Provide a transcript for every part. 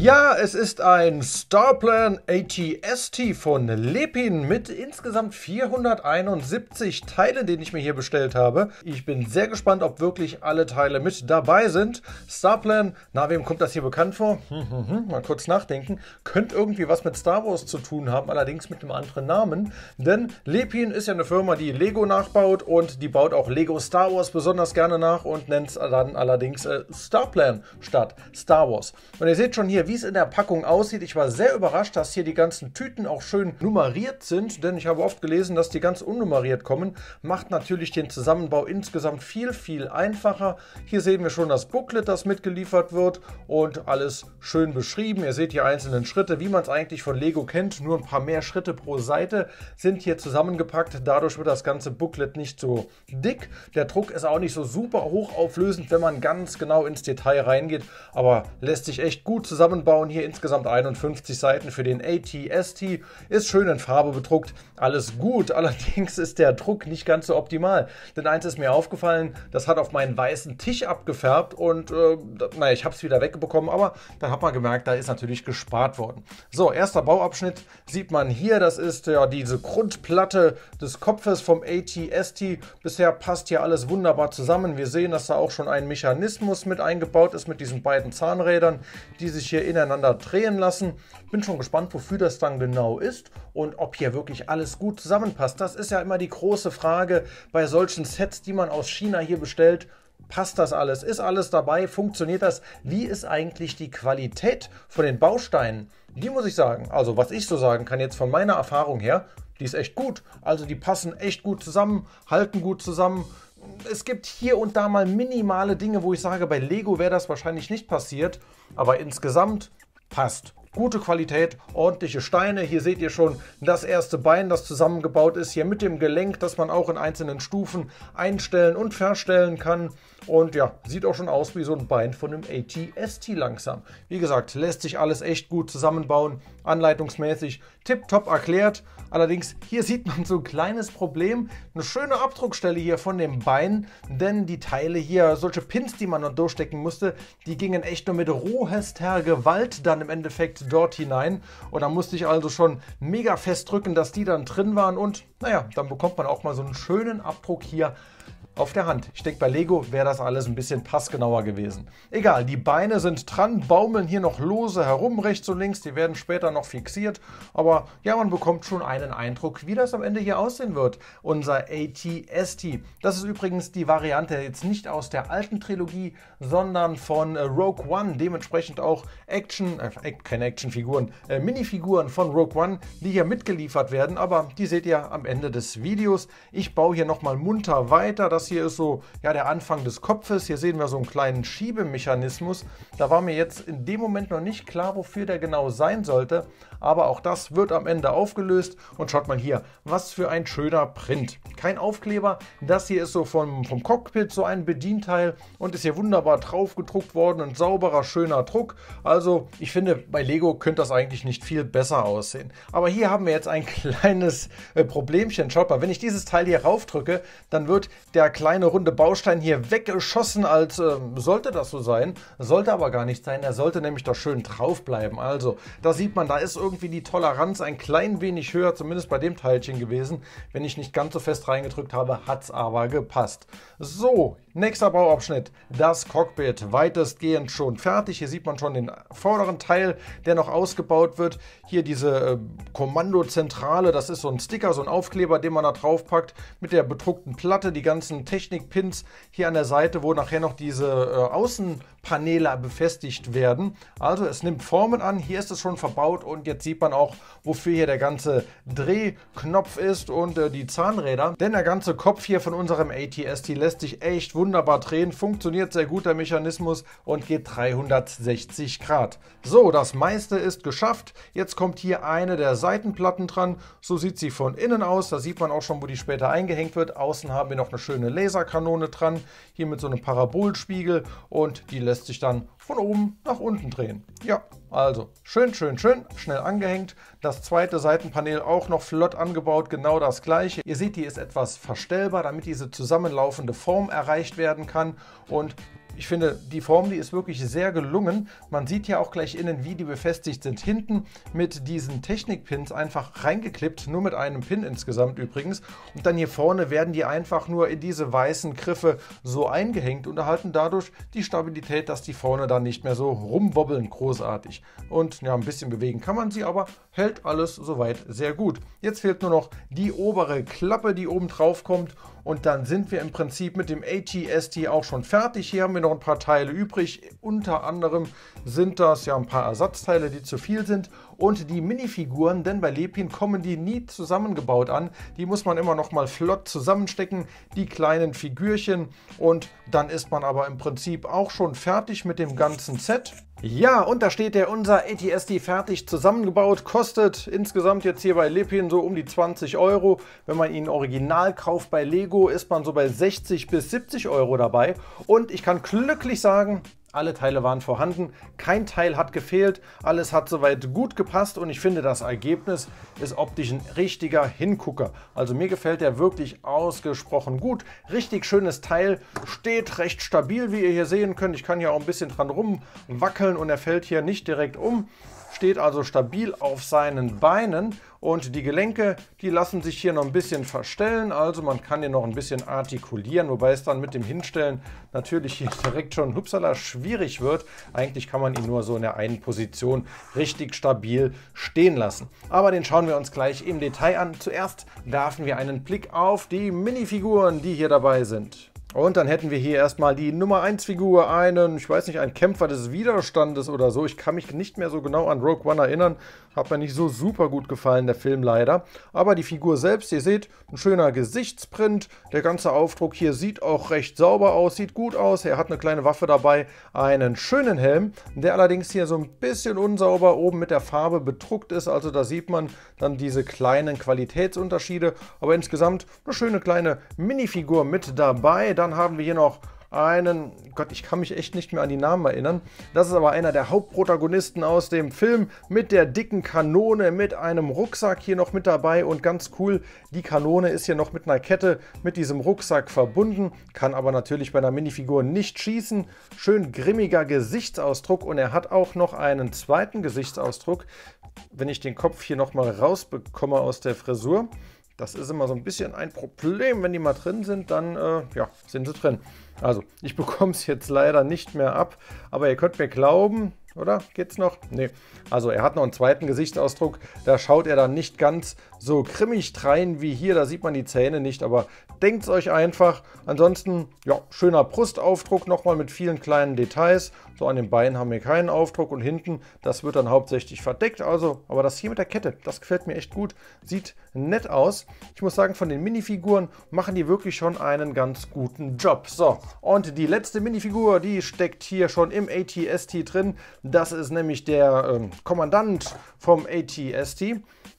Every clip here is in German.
Ja, es ist ein Starplan ATST von Lepin mit insgesamt 471 Teilen, den ich mir hier bestellt habe. Ich bin sehr gespannt, ob wirklich alle Teile mit dabei sind. Starplan, na, wem kommt das hier bekannt vor? Hm, hm, hm, hm, mal kurz nachdenken. Könnte irgendwie was mit Star Wars zu tun haben, allerdings mit einem anderen Namen. Denn Lepin ist ja eine Firma, die Lego nachbaut und die baut auch Lego Star Wars besonders gerne nach und nennt es dann allerdings äh, Starplan statt Star Wars. Und ihr seht schon hier, hier, wie es in der Packung aussieht. Ich war sehr überrascht, dass hier die ganzen Tüten auch schön nummeriert sind, denn ich habe oft gelesen, dass die ganz unnummeriert kommen. Macht natürlich den Zusammenbau insgesamt viel, viel einfacher. Hier sehen wir schon das Booklet, das mitgeliefert wird und alles schön beschrieben. Ihr seht die einzelnen Schritte, wie man es eigentlich von Lego kennt. Nur ein paar mehr Schritte pro Seite sind hier zusammengepackt. Dadurch wird das ganze Booklet nicht so dick. Der Druck ist auch nicht so super hochauflösend, wenn man ganz genau ins Detail reingeht, aber lässt sich echt gut zusammen zusammenbauen. Hier insgesamt 51 Seiten für den ATST. Ist schön in Farbe bedruckt, alles gut. Allerdings ist der Druck nicht ganz so optimal. Denn eins ist mir aufgefallen, das hat auf meinen weißen Tisch abgefärbt und äh, naja, ich habe es wieder wegbekommen, aber dann hat man gemerkt, da ist natürlich gespart worden. So, erster Bauabschnitt sieht man hier. Das ist ja diese Grundplatte des Kopfes vom ATST. Bisher passt hier alles wunderbar zusammen. Wir sehen, dass da auch schon ein Mechanismus mit eingebaut ist mit diesen beiden Zahnrädern, die sich hier ineinander drehen lassen. Bin schon gespannt, wofür das dann genau ist und ob hier wirklich alles gut zusammenpasst. Das ist ja immer die große Frage bei solchen Sets, die man aus China hier bestellt. Passt das alles? Ist alles dabei? Funktioniert das? Wie ist eigentlich die Qualität von den Bausteinen? Die muss ich sagen, also was ich so sagen kann jetzt von meiner Erfahrung her, die ist echt gut. Also die passen echt gut zusammen, halten gut zusammen, es gibt hier und da mal minimale Dinge, wo ich sage, bei Lego wäre das wahrscheinlich nicht passiert, aber insgesamt passt. Gute Qualität, ordentliche Steine. Hier seht ihr schon das erste Bein, das zusammengebaut ist. Hier mit dem Gelenk, das man auch in einzelnen Stufen einstellen und verstellen kann. Und ja, sieht auch schon aus wie so ein Bein von einem ATST langsam. Wie gesagt, lässt sich alles echt gut zusammenbauen, anleitungsmäßig tipptopp erklärt. Allerdings hier sieht man so ein kleines Problem, eine schöne Abdruckstelle hier von dem Bein, denn die Teile hier, solche Pins, die man dann durchstecken musste, die gingen echt nur mit rohester Gewalt dann im Endeffekt dort hinein. Und da musste ich also schon mega fest drücken, dass die dann drin waren und naja, dann bekommt man auch mal so einen schönen Abdruck hier auf der Hand. Ich denke, bei Lego wäre das alles ein bisschen passgenauer gewesen. Egal, die Beine sind dran, baumeln hier noch lose herum, rechts und links. Die werden später noch fixiert. Aber ja, man bekommt schon einen Eindruck, wie das am Ende hier aussehen wird. Unser ATST. Das ist übrigens die Variante jetzt nicht aus der alten Trilogie, sondern von äh, Rogue One. Dementsprechend auch Action, äh, keine Actionfiguren, äh, Minifiguren von Rogue One, die hier mitgeliefert werden. Aber die seht ihr am Ende des Videos. Ich baue hier nochmal munter weiter. Das das hier ist so ja, der Anfang des Kopfes. Hier sehen wir so einen kleinen Schiebemechanismus. Da war mir jetzt in dem Moment noch nicht klar, wofür der genau sein sollte. Aber auch das wird am Ende aufgelöst. Und schaut mal hier, was für ein schöner Print. Kein Aufkleber. Das hier ist so vom, vom Cockpit so ein Bedienteil und ist hier wunderbar drauf gedruckt worden. Ein sauberer, schöner Druck. Also ich finde, bei Lego könnte das eigentlich nicht viel besser aussehen. Aber hier haben wir jetzt ein kleines äh, Problemchen. Schaut mal, wenn ich dieses Teil hier raufdrücke, dann wird der kleine runde Baustein hier weggeschossen, als äh, sollte das so sein. Sollte aber gar nicht sein. Er sollte nämlich doch schön drauf bleiben. Also, da sieht man, da ist irgendwie die Toleranz ein klein wenig höher, zumindest bei dem Teilchen gewesen. Wenn ich nicht ganz so fest reingedrückt habe, hat es aber gepasst. So, nächster Bauabschnitt. Das Cockpit weitestgehend schon fertig. Hier sieht man schon den vorderen Teil, der noch ausgebaut wird. Hier diese äh, Kommandozentrale, das ist so ein Sticker, so ein Aufkleber, den man da drauf packt mit der bedruckten Platte, die ganzen Technik-Pins hier an der Seite, wo nachher noch diese äh, Außenpaneele befestigt werden. Also es nimmt Formen an, hier ist es schon verbaut und jetzt sieht man auch, wofür hier der ganze Drehknopf ist und äh, die Zahnräder. Denn der ganze Kopf hier von unserem ATST lässt sich echt wunderbar drehen, funktioniert sehr gut der Mechanismus und geht 360 Grad. So, das meiste ist geschafft. Jetzt kommt hier eine der Seitenplatten dran. So sieht sie von innen aus. Da sieht man auch schon, wo die später eingehängt wird. Außen haben wir noch eine schöne Laserkanone dran, hier mit so einem Parabolspiegel und die lässt sich dann von oben nach unten drehen. Ja, also schön, schön, schön, schnell angehängt. Das zweite Seitenpanel auch noch flott angebaut, genau das gleiche. Ihr seht, die ist etwas verstellbar, damit diese zusammenlaufende Form erreicht werden kann und ich finde, die Form, die ist wirklich sehr gelungen. Man sieht ja auch gleich innen, wie die befestigt sind. Hinten mit diesen Technik-Pins einfach reingeklippt, nur mit einem Pin insgesamt übrigens. Und dann hier vorne werden die einfach nur in diese weißen Griffe so eingehängt und erhalten dadurch die Stabilität, dass die vorne dann nicht mehr so rumwobbeln. Großartig. Und ja, ein bisschen bewegen kann man sie, aber hält alles soweit sehr gut. Jetzt fehlt nur noch die obere Klappe, die oben drauf kommt und dann sind wir im Prinzip mit dem ATST auch schon fertig. Hier haben wir noch ein paar Teile übrig. Unter anderem sind das ja ein paar Ersatzteile, die zu viel sind. Und die Minifiguren, denn bei Lepin kommen die nie zusammengebaut an. Die muss man immer noch mal flott zusammenstecken, die kleinen Figürchen. Und dann ist man aber im Prinzip auch schon fertig mit dem ganzen Set. Ja, und da steht der unser ATSD e fertig zusammengebaut. Kostet insgesamt jetzt hier bei Lippin so um die 20 Euro. Wenn man ihn original kauft bei Lego, ist man so bei 60 bis 70 Euro dabei. Und ich kann glücklich sagen, alle Teile waren vorhanden, kein Teil hat gefehlt, alles hat soweit gut gepasst und ich finde das Ergebnis ist optisch ein richtiger Hingucker. Also mir gefällt der wirklich ausgesprochen gut. Richtig schönes Teil, steht recht stabil, wie ihr hier sehen könnt. Ich kann ja auch ein bisschen dran rumwackeln und er fällt hier nicht direkt um steht also stabil auf seinen Beinen und die Gelenke, die lassen sich hier noch ein bisschen verstellen, also man kann den noch ein bisschen artikulieren, wobei es dann mit dem Hinstellen natürlich hier direkt schon hupsala schwierig wird. Eigentlich kann man ihn nur so in der einen Position richtig stabil stehen lassen. Aber den schauen wir uns gleich im Detail an. Zuerst werfen wir einen Blick auf die Minifiguren, die hier dabei sind. Und dann hätten wir hier erstmal die Nummer 1 Figur, einen, ich weiß nicht, einen Kämpfer des Widerstandes oder so. Ich kann mich nicht mehr so genau an Rogue One erinnern. Hat mir nicht so super gut gefallen, der Film leider. Aber die Figur selbst, ihr seht, ein schöner Gesichtsprint. Der ganze Aufdruck hier sieht auch recht sauber aus, sieht gut aus. Er hat eine kleine Waffe dabei, einen schönen Helm, der allerdings hier so ein bisschen unsauber oben mit der Farbe bedruckt ist. Also da sieht man dann diese kleinen Qualitätsunterschiede. Aber insgesamt eine schöne kleine Minifigur mit dabei dann haben wir hier noch einen, Gott, ich kann mich echt nicht mehr an die Namen erinnern. Das ist aber einer der Hauptprotagonisten aus dem Film mit der dicken Kanone, mit einem Rucksack hier noch mit dabei und ganz cool, die Kanone ist hier noch mit einer Kette mit diesem Rucksack verbunden, kann aber natürlich bei einer Minifigur nicht schießen. Schön grimmiger Gesichtsausdruck und er hat auch noch einen zweiten Gesichtsausdruck, wenn ich den Kopf hier nochmal rausbekomme aus der Frisur. Das ist immer so ein bisschen ein Problem. Wenn die mal drin sind, dann äh, ja, sind sie drin. Also, ich bekomme es jetzt leider nicht mehr ab. Aber ihr könnt mir glauben, oder? Geht's noch? Nee. Also er hat noch einen zweiten Gesichtsausdruck. Da schaut er dann nicht ganz so grimmig rein wie hier. Da sieht man die Zähne nicht, aber denkt's euch einfach. Ansonsten, ja, schöner Brustaufdruck nochmal mit vielen kleinen Details. So an den Beinen haben wir keinen Aufdruck und hinten, das wird dann hauptsächlich verdeckt. Also, aber das hier mit der Kette, das gefällt mir echt gut. Sieht nett aus. Ich muss sagen, von den Minifiguren machen die wirklich schon einen ganz guten Job. So, und die letzte Minifigur, die steckt hier schon im ATST drin. Das ist nämlich der ähm, Kommandant vom ATST.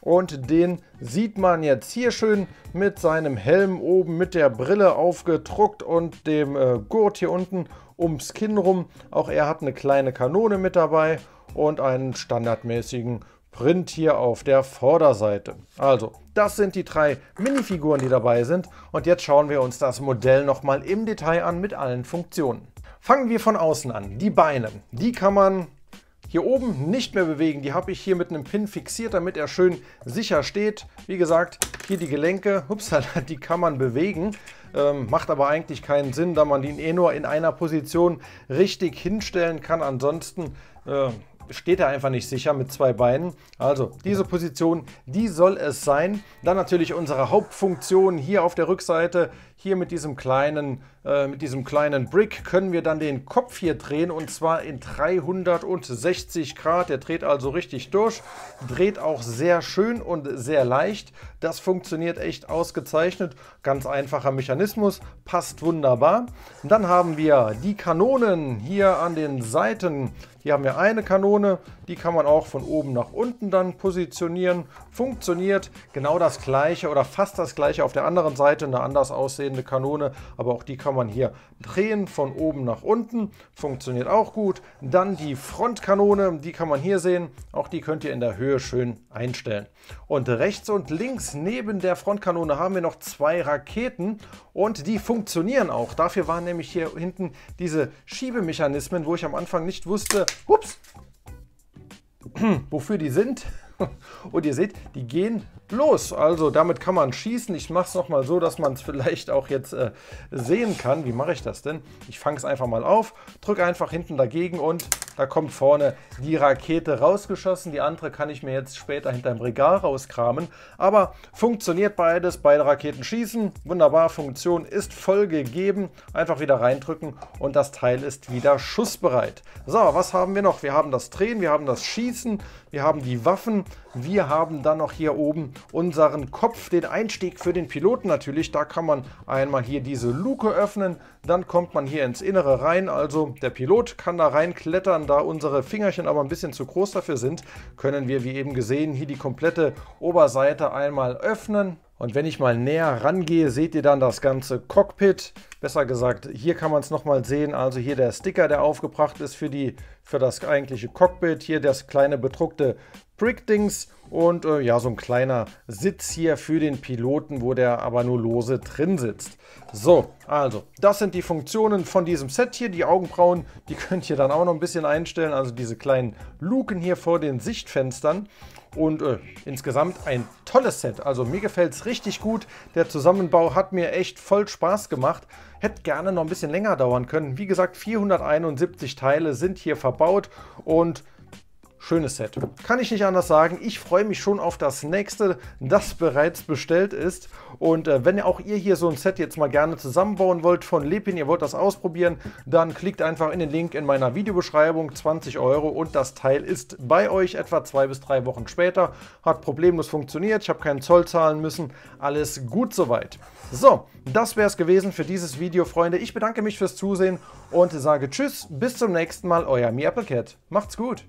Und den sieht man jetzt hier schön mit seinem Helm oben, mit der Brille aufgedruckt und dem äh, Gurt hier unten ums Kinn rum. Auch er hat eine kleine Kanone mit dabei und einen standardmäßigen Print hier auf der Vorderseite. Also, das sind die drei Minifiguren, die dabei sind. Und jetzt schauen wir uns das Modell nochmal im Detail an mit allen Funktionen. Fangen wir von außen an. Die Beine, die kann man hier oben nicht mehr bewegen. Die habe ich hier mit einem Pin fixiert, damit er schön sicher steht. Wie gesagt, hier die Gelenke, upsala, die kann man bewegen. Ähm, macht aber eigentlich keinen Sinn, da man ihn eh nur in einer Position richtig hinstellen kann. Ansonsten äh, steht er einfach nicht sicher mit zwei Beinen. Also diese Position, die soll es sein. Dann natürlich unsere Hauptfunktion hier auf der Rückseite. Hier mit diesem kleinen, äh, mit diesem kleinen Brick können wir dann den Kopf hier drehen und zwar in 360 Grad. Der dreht also richtig durch, dreht auch sehr schön und sehr leicht. Das funktioniert echt ausgezeichnet. Ganz einfacher Mechanismus, passt wunderbar. Und dann haben wir die Kanonen hier an den Seiten. Hier haben wir eine Kanone, die kann man auch von oben nach unten dann positionieren. Funktioniert genau das gleiche oder fast das gleiche auf der anderen Seite, eine anders aussehen aussehende Kanone, aber auch die kann man hier drehen von oben nach unten, funktioniert auch gut. Dann die Frontkanone, die kann man hier sehen, auch die könnt ihr in der Höhe schön einstellen. Und rechts und links neben der Frontkanone haben wir noch zwei Raketen und die funktionieren auch. Dafür waren nämlich hier hinten diese Schiebemechanismen, wo ich am Anfang nicht wusste, ups, wofür die sind. Und ihr seht, die gehen los. Also damit kann man schießen. Ich mache es nochmal so, dass man es vielleicht auch jetzt äh, sehen kann. Wie mache ich das denn? Ich fange es einfach mal auf, drücke einfach hinten dagegen und da kommt vorne die Rakete rausgeschossen. Die andere kann ich mir jetzt später hinter dem Regal rauskramen. Aber funktioniert beides, beide Raketen schießen. Wunderbar, Funktion ist voll gegeben. Einfach wieder reindrücken und das Teil ist wieder schussbereit. So, was haben wir noch? Wir haben das Drehen, wir haben das Schießen, wir haben die Waffen, wir haben dann noch hier oben unseren Kopf, den Einstieg für den Piloten natürlich. Da kann man einmal hier diese Luke öffnen, dann kommt man hier ins Innere rein. Also der Pilot kann da reinklettern, da unsere Fingerchen aber ein bisschen zu groß dafür sind, können wir wie eben gesehen hier die komplette Oberseite einmal öffnen. Und wenn ich mal näher rangehe, seht ihr dann das ganze Cockpit. Besser gesagt, hier kann man es nochmal sehen. Also hier der Sticker, der aufgebracht ist für, die, für das eigentliche Cockpit. Hier das kleine bedruckte Brickdings und äh, ja, so ein kleiner Sitz hier für den Piloten, wo der aber nur lose drin sitzt. So, also, das sind die Funktionen von diesem Set hier. Die Augenbrauen, die könnt ihr dann auch noch ein bisschen einstellen. Also diese kleinen Luken hier vor den Sichtfenstern. Und äh, insgesamt ein tolles Set. Also mir gefällt es richtig gut. Der Zusammenbau hat mir echt voll Spaß gemacht. Hätte gerne noch ein bisschen länger dauern können. Wie gesagt, 471 Teile sind hier verbaut und schönes Set. Kann ich nicht anders sagen. Ich freue mich schon auf das nächste, das bereits bestellt ist. Und äh, wenn auch ihr hier so ein Set jetzt mal gerne zusammenbauen wollt von Lepin, ihr wollt das ausprobieren, dann klickt einfach in den Link in meiner Videobeschreibung, 20 Euro und das Teil ist bei euch etwa zwei bis drei Wochen später. Hat problemlos funktioniert, ich habe keinen Zoll zahlen müssen, alles gut soweit. So, das wäre es gewesen für dieses Video, Freunde. Ich bedanke mich fürs Zusehen und sage Tschüss, bis zum nächsten Mal, euer Mi Applecat. Macht's gut!